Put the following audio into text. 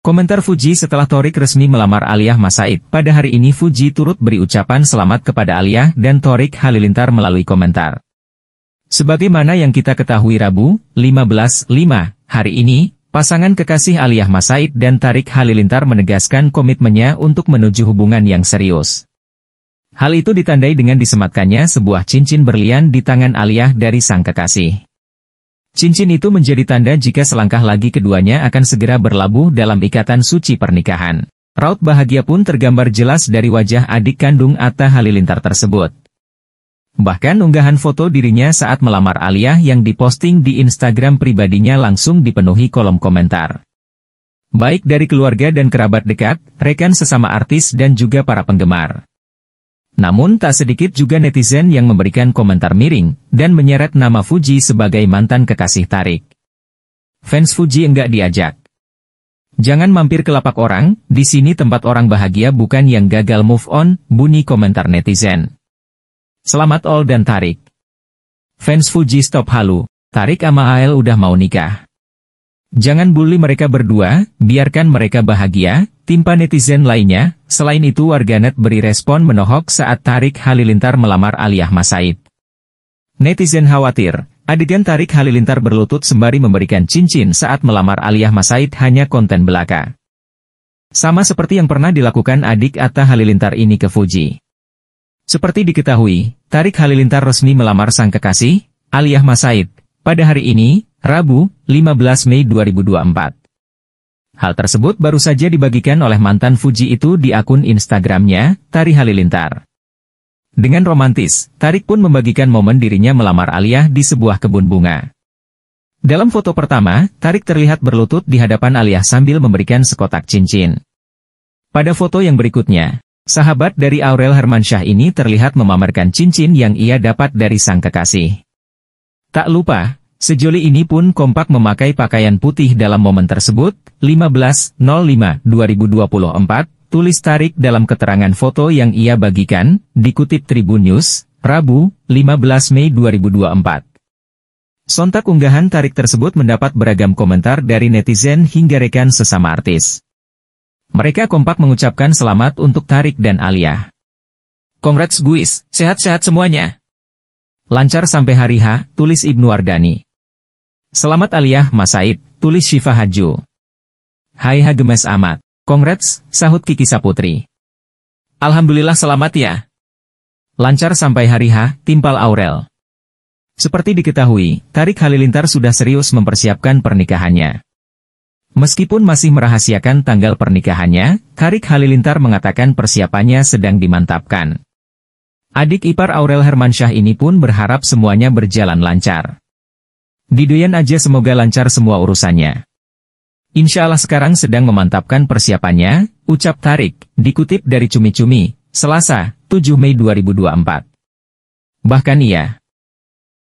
Komentar Fuji setelah Torik resmi melamar Aliyah Masaid. Pada hari ini Fuji turut beri ucapan selamat kepada Aliyah dan Torik Halilintar melalui komentar. Sebagaimana yang kita ketahui Rabu, 15.5, hari ini, pasangan kekasih Aliyah Masaid dan Tarik Halilintar menegaskan komitmennya untuk menuju hubungan yang serius. Hal itu ditandai dengan disematkannya sebuah cincin berlian di tangan Aliyah dari sang kekasih. Cincin itu menjadi tanda jika selangkah lagi keduanya akan segera berlabuh dalam ikatan suci pernikahan. Raut bahagia pun tergambar jelas dari wajah adik kandung Atta Halilintar tersebut. Bahkan unggahan foto dirinya saat melamar Aliyah yang diposting di Instagram pribadinya langsung dipenuhi kolom komentar. Baik dari keluarga dan kerabat dekat, rekan sesama artis dan juga para penggemar. Namun tak sedikit juga netizen yang memberikan komentar miring, dan menyeret nama Fuji sebagai mantan kekasih tarik. Fans Fuji enggak diajak. Jangan mampir ke lapak orang, di sini tempat orang bahagia bukan yang gagal move on, bunyi komentar netizen. Selamat all dan tarik. Fans Fuji stop halu, tarik ama AL udah mau nikah. Jangan bully mereka berdua, biarkan mereka bahagia, Timpa netizen lainnya, selain itu warganet beri respon menohok saat Tarik Halilintar melamar Aliyah Masaid. Netizen khawatir, adegan Tarik Halilintar berlutut sembari memberikan cincin saat melamar Aliyah Masaid hanya konten belaka. Sama seperti yang pernah dilakukan adik Atta Halilintar ini ke Fuji. Seperti diketahui, Tarik Halilintar resmi melamar sang kekasih, Aliyah Masaid, pada hari ini, Rabu, 15 Mei 2024. Hal tersebut baru saja dibagikan oleh mantan Fuji itu di akun Instagramnya, Tari Halilintar. Dengan romantis, Tarik pun membagikan momen dirinya melamar Aliyah di sebuah kebun bunga. Dalam foto pertama, Tarik terlihat berlutut di hadapan Aliyah sambil memberikan sekotak cincin. Pada foto yang berikutnya, sahabat dari Aurel Hermansyah ini terlihat memamerkan cincin yang ia dapat dari sang kekasih. Tak lupa, Sejoli ini pun kompak memakai pakaian putih dalam momen tersebut, 15.05.2024, tulis tarik dalam keterangan foto yang ia bagikan, dikutip Tribun News, Rabu, 15 Mei 2024. Sontak unggahan tarik tersebut mendapat beragam komentar dari netizen hingga rekan sesama artis. Mereka kompak mengucapkan selamat untuk Tarik dan Alia. Congrats guys, sehat-sehat semuanya. Lancar sampai hari H, tulis Ibnu Ardani. Selamat aliyah Mas Said, tulis Syifa Hajo. Hai Hagemes amat, kongrets, sahut Kiki Saputri. Alhamdulillah selamat ya. Lancar sampai hari H, timpal Aurel. Seperti diketahui, Tarik Halilintar sudah serius mempersiapkan pernikahannya. Meskipun masih merahasiakan tanggal pernikahannya, Tarik Halilintar mengatakan persiapannya sedang dimantapkan. Adik ipar Aurel Hermansyah ini pun berharap semuanya berjalan lancar. Didoyan aja semoga lancar semua urusannya. Insya Allah sekarang sedang memantapkan persiapannya, ucap Tarik, dikutip dari Cumi-Cumi, Selasa, 7 Mei 2024. Bahkan iya,